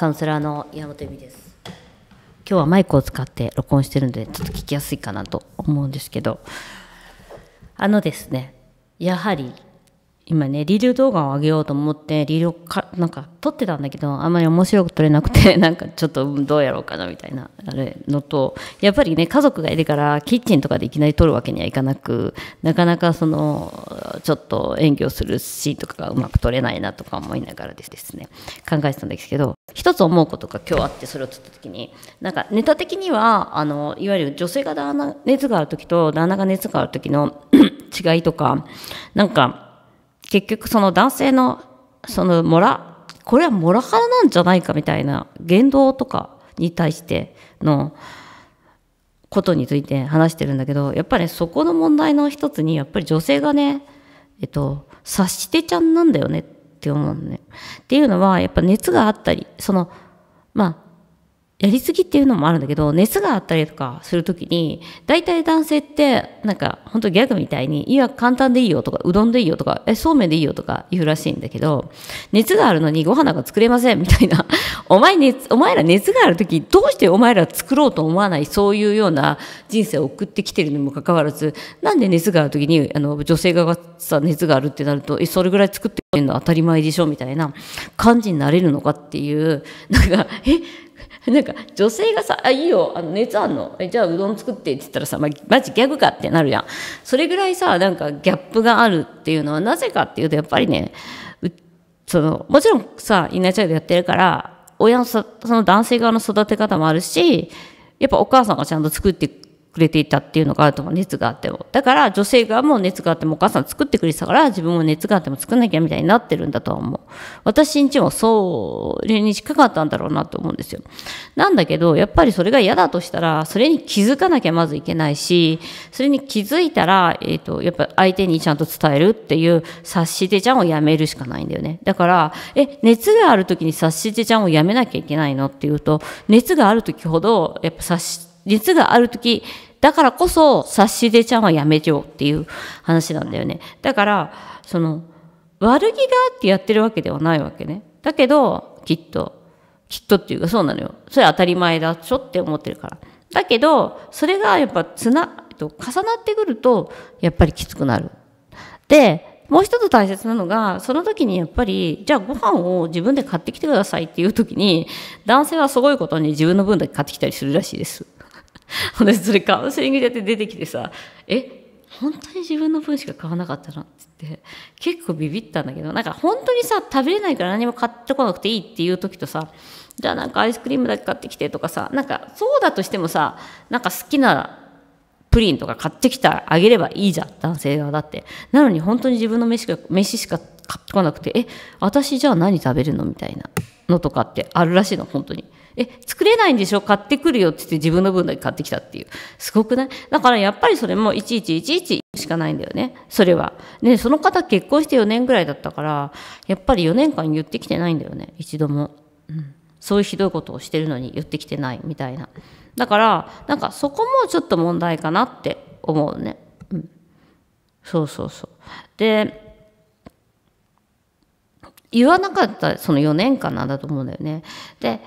カウンセラーの山本由美です。今日はマイクを使って録音してるのでちょっと聞きやすいかなと思うんですけどあのですねやはり今ね、リール動画を上げようと思って、リールをか、なんか撮ってたんだけど、あんまり面白く撮れなくて、なんかちょっとどうやろうかなみたいな、あれのと、やっぱりね、家族がいるから、キッチンとかでいきなり撮るわけにはいかなく、なかなかその、ちょっと演技をするシーンとかがうまく撮れないなとか思いながらですね、考えてたんですけど、一つ思うことが今日あって、それを撮った時に、なんかネタ的には、あの、いわゆる女性が旦那、熱がある時と旦那が熱がある時の 違いとか、なんか、結局その男性のそのモラこれはモラハラなんじゃないかみたいな言動とかに対してのことについて話してるんだけどやっぱり、ね、そこの問題の一つにやっぱり女性がねえっと察してちゃんなんだよねって思うのね。っていうのはやっぱ熱があったりそのまあやりすぎっていうのもあるんだけど、熱があったりとかするときに、大体男性って、なんか、ほんとギャグみたいに、いや、簡単でいいよとか、うどんでいいよとか、え、そうめんでいいよとか言うらしいんだけど、熱があるのにご飯なんか作れませんみたいな、お前熱、お前ら熱があるとき、どうしてお前ら作ろうと思わない、そういうような人生を送ってきてるにもかかわらず、なんで熱があるときに、あの、女性がさ、熱があるってなると、え、それぐらい作ってるの当たり前でしょみたいな感じになれるのかっていう、なんか、え、なんか女性がさ「あいいよあの熱あんのえじゃあうどん作って」って言ったらさ、ままマジギャグかってなるやんそれぐらいさなんかギャップがあるっていうのはなぜかっていうとやっぱりねそのもちろんさインナーチャイルドやってるから親のその男性側の育て方もあるしやっぱお母さんがちゃんと作ってくれていたっていうのがあると思う熱があってもだから女性側も熱があってもお母さん作ってくれてたから自分も熱があっても作んなきゃみたいになってるんだとは思う私んちもそれに近かったんだろうなと思うんですよなんだけどやっぱりそれが嫌だとしたらそれに気づかなきゃまずいけないしそれに気づいたら、えーと、やっぱ相手にちゃんと伝えるっていう察してちゃんをやめるしかないんだよねだからえ熱がある時に察してちゃんをやめなきゃいけないのっていうと熱がある時ほどやっぱ察し熱がある時だからこそ、察しでちゃんはやめようっていう話なんだよね。だから、その、悪気があってやってるわけではないわけね。だけど、きっと、きっとっていうかそうなのよ。それ当たり前だっしょって思ってるから。だけど、それがやっぱつな、重なってくると、やっぱりきつくなる。で、もう一つ大切なのが、その時にやっぱり、じゃあご飯を自分で買ってきてくださいっていう時に、男性はすごいことに自分の分だけ買ってきたりするらしいです。私それカウンセリングでやって出てきてさ「え本当に自分の分しか買わなかったの?」って言って結構ビビったんだけどなんか本当にさ食べれないから何も買ってこなくていいっていう時とさじゃあなんかアイスクリームだけ買ってきてとかさなんかそうだとしてもさなんか好きなプリンとか買ってきてあげればいいじゃん男性側だってなのに本当に自分の飯が飯しか買ってこなくてえ私じゃあ何食べるのみたいなのとかってあるらしいの本当に。え、作れないんでしょ買ってくるよって言って自分の分だけ買ってきたっていう。すごくないだからやっぱりそれもいちいちいちいちしかないんだよね。それは。ね、その方結婚して4年ぐらいだったから、やっぱり4年間言ってきてないんだよね。一度も。うん。そういうひどいことをしてるのに言ってきてないみたいな。だから、なんかそこもちょっと問題かなって思うね。うん。そうそうそう。で、言わなかったその4年間なんだと思うんだよね。で、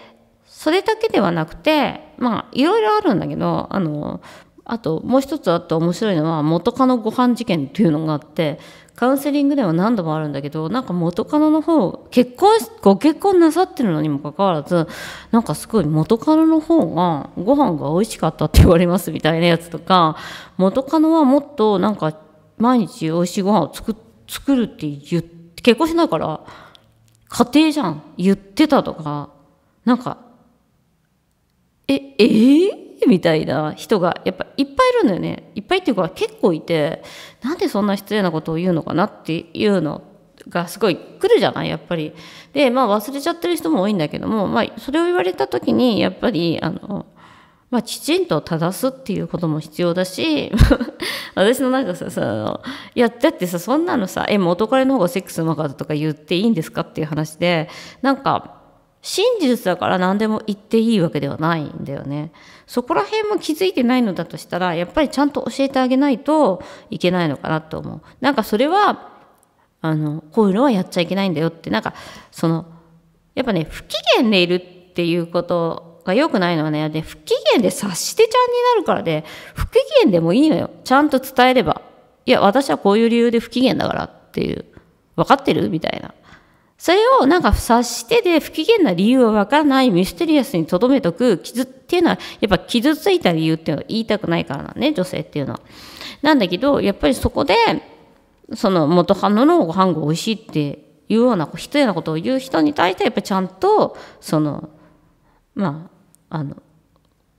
それだけではなくてまあいろいろあるんだけどあのあともう一つあって面白いのは元カノご飯事件っていうのがあってカウンセリングでは何度もあるんだけどなんか元カノの方結婚ご結婚なさってるのにもかかわらずなんかすごい元カノの方がご飯が美味しかったって言われますみたいなやつとか元カノはもっとなんか毎日美味しいご飯を作作るって言って結婚しないから家庭じゃん言ってたとかなんかええー、みたいな人がやっぱいっぱいいるんだよね。いっぱいっていうか結構いて、なんでそんな失礼なことを言うのかなっていうのがすごい来るじゃない、やっぱり。で、まあ忘れちゃってる人も多いんだけども、まあそれを言われた時に、やっぱり、あの、まあ、きちんと正すっていうことも必要だし、私のなんかさ、さ、いや、だってさ、そんなのさ、え、元彼の方がセックスうまかったとか言っていいんですかっていう話で、なんか、真実だから何でも言っていいわけではないんだよね。そこら辺も気づいてないのだとしたら、やっぱりちゃんと教えてあげないといけないのかなと思う。なんかそれは、あの、こういうのはやっちゃいけないんだよって、なんか、その、やっぱね、不機嫌でいるっていうことが良くないのはね、不機嫌で察してちゃんになるからで、ね、不機嫌でもいいのよ。ちゃんと伝えれば。いや、私はこういう理由で不機嫌だからっていう。分かってるみたいな。それをなんか察してで不機嫌な理由はわからないミステリアスにとどめとく傷っていうのはやっぱ傷ついた理由っていうのは言いたくないからなね女性っていうのは。なんだけどやっぱりそこでその元反応のご飯が美味しいっていうような人やなことを言う人に対してやっぱちゃんとそのまああの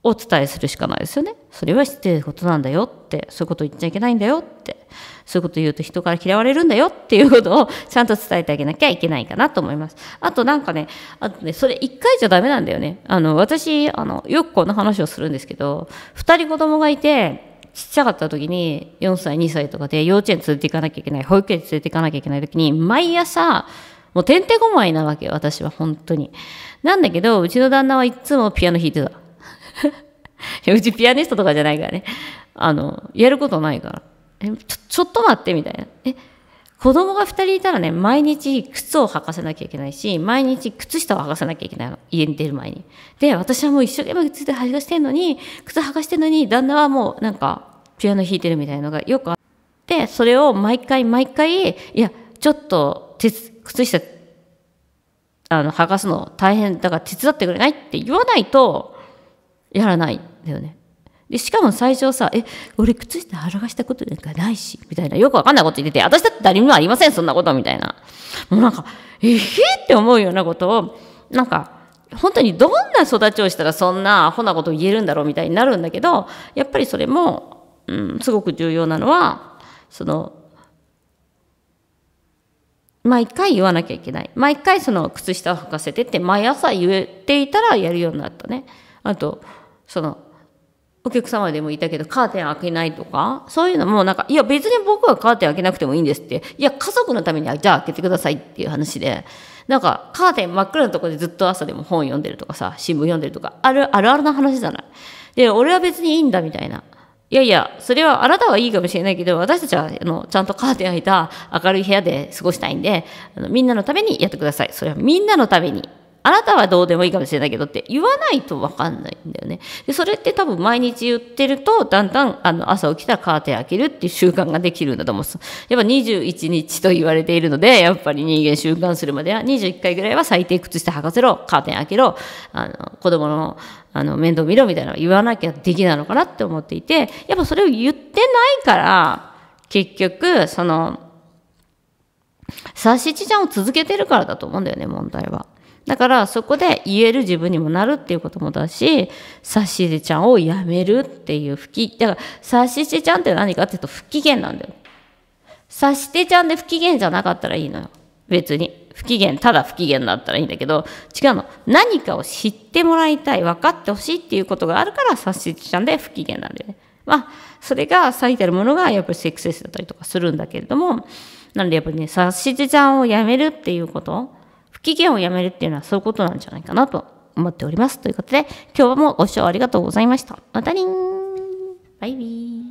お伝えするしかないですよね。それは失礼なことなんだよってそういうこと言っちゃいけないんだよって。そういうこと言うと人から嫌われるんだよっていうことをちゃんと伝えてあげなきゃいけないかなと思います。あとなんかね、あとね、それ一回じゃダメなんだよね。あの、私、あの、よくこの話をするんですけど、二人子供がいて、ちっちゃかった時に、4歳、2歳とかで幼稚園連れて行かなきゃいけない、保育園連れて行かなきゃいけない時に、毎朝、もうてんてこまいなわけよ、私は本当に。なんだけど、うちの旦那はいつもピアノ弾いてた。うちピアニストとかじゃないからね。あの、やることないから。えちょちょっと待ってみたいなえ子供が2人いたらね毎日靴を履かせなきゃいけないし毎日靴下を履かせなきゃいけないの家に出る前にで私はもう一生懸命靴で履かしてんのに靴履かしてんのに旦那はもうなんかピアノ弾いてるみたいなのがよくあってそれを毎回毎回いやちょっと靴下あの剥がすの大変だから手伝ってくれないって言わないとやらないんだよねでしかも最初さ、え、俺靴下腹がしたことなんかないし、みたいな、よくわかんないこと言ってて、私だって誰にもありません、そんなこと、みたいな。もうなんか、えへって思うようなことを、なんか、本当にどんな育ちをしたらそんなアホなことを言えるんだろうみたいになるんだけど、やっぱりそれも、うん、すごく重要なのは、その、毎回言わなきゃいけない。毎回その靴下を履かせてって、毎朝言っていたらやるようになったね。あと、その、お客様でもいたけど、カーテン開けないとか、そういうのもなんか、いや別に僕はカーテン開けなくてもいいんですって、いや家族のためにじゃあ開けてくださいっていう話で、なんかカーテン真っ暗なとこでずっと朝でも本読んでるとかさ、新聞読んでるとか、ある、あるあるな話じゃない。で、俺は別にいいんだみたいな。いやいや、それはあなたはいいかもしれないけど、私たちはあのちゃんとカーテン開いた明るい部屋で過ごしたいんであの、みんなのためにやってください。それはみんなのためにあなたはどうでもいいかもしれないけどって言わないと分かんないんだよね。で、それって多分毎日言ってると、だんだんあの朝起きたらカーテン開けるっていう習慣ができるんだと思うんです。やっぱ21日と言われているので、やっぱり人間習慣するまでは21回ぐらいは最低靴下履かせろ、カーテン開けろ、あの、子供のあの、面倒見ろみたいなの言わなきゃできないのかなって思っていて、やっぱそれを言ってないから、結局、その、察しちちゃんを続けてるからだと思うんだよね、問題は。だからそこで言える自分にもなるっていうこともだし、さしシちゃんをやめるっていう不機、だからさしシちゃんって何かっていうと不機嫌なんだよ。さしてちゃんで不機嫌じゃなかったらいいのよ。別に。不機嫌、ただ不機嫌だったらいいんだけど、違うの。何かを知ってもらいたい、分かってほしいっていうことがあるから、察してちゃんで不機嫌なんだよね。まあ、それが最たるものがやっぱりセックススだったりとかするんだけれども、なんでやっぱりね、察してちゃんをやめるっていうこと不機嫌をやめるっていうのはそういうことなんじゃないかなと思っております。ということで、今日もご視聴ありがとうございました。またねーバイビー